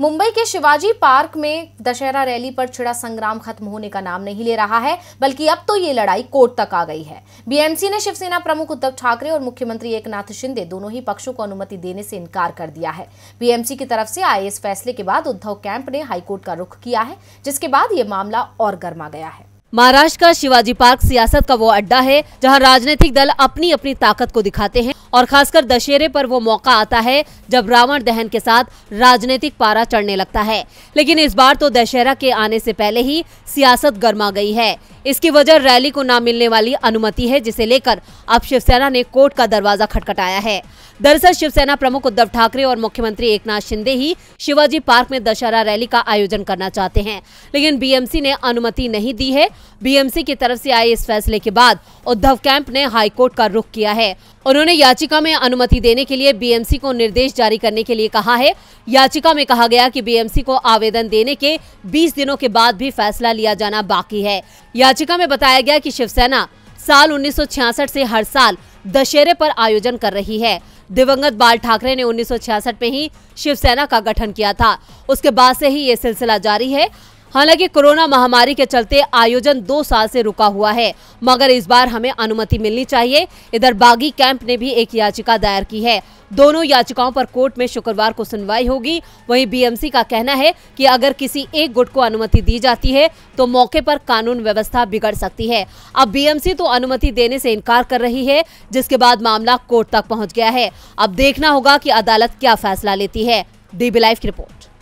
मुंबई के शिवाजी पार्क में दशहरा रैली पर छिड़ा संग्राम खत्म होने का नाम नहीं ले रहा है बल्कि अब तो ये लड़ाई कोर्ट तक आ गई है बीएमसी ने शिवसेना प्रमुख उद्धव ठाकरे और मुख्यमंत्री एकनाथ शिंदे दोनों ही पक्षों को अनुमति देने से इनकार कर दिया है बीएमसी की तरफ से आए इस फैसले के बाद उद्धव कैंप ने हाईकोर्ट का रुख किया है जिसके बाद ये मामला और गर्मा गया है महाराष्ट्र का शिवाजी पार्क सियासत का वो अड्डा है जहाँ राजनीतिक दल अपनी अपनी ताकत को दिखाते हैं और खासकर दशहरे पर वो मौका आता है जब रावण दहन के साथ राजनीतिक पारा चढ़ने लगता है लेकिन इस बार तो दशहरा के आने से पहले ही सियासत गर्मा गई है इसकी वजह रैली को ना मिलने वाली अनुमति है जिसे लेकर अब शिवसेना ने कोर्ट का दरवाजा खटखटाया है दरअसल शिवसेना प्रमुख उद्धव ठाकरे और मुख्यमंत्री एकनाथ शिंदे ही शिवाजी पार्क में दशहरा रैली का आयोजन करना चाहते हैं लेकिन बीएमसी ने अनुमति नहीं दी है बीएमसी की तरफ से आए इस फैसले के बाद उद्धव कैंप ने हाईकोर्ट का रुख किया है उन्होंने याचिका में अनुमति देने के लिए बीएमसी को निर्देश जारी करने के लिए कहा है याचिका में कहा गया कि बीएमसी को आवेदन देने के 20 दिनों के बाद भी फैसला लिया जाना बाकी है याचिका में बताया गया कि शिवसेना साल 1966 से हर साल दशहरे पर आयोजन कर रही है दिवंगत बाल ठाकरे ने 1966 में ही शिवसेना का गठन किया था उसके बाद से ही ये सिलसिला जारी है हालांकि कोरोना महामारी के चलते आयोजन दो साल से रुका हुआ है मगर इस बार हमें अनुमति मिलनी चाहिए इधर बागी कैंप ने भी एक याचिका दायर की है दोनों याचिकाओं पर कोर्ट में शुक्रवार को सुनवाई होगी वहीं बीएमसी का कहना है कि अगर किसी एक गुट को अनुमति दी जाती है तो मौके पर कानून व्यवस्था बिगड़ सकती है अब बीएमसी तो अनुमति देने से इनकार कर रही है जिसके बाद मामला कोर्ट तक पहुंच गया है अब देखना होगा कि अदालत क्या फैसला लेती है डीबी लाइव की रिपोर्ट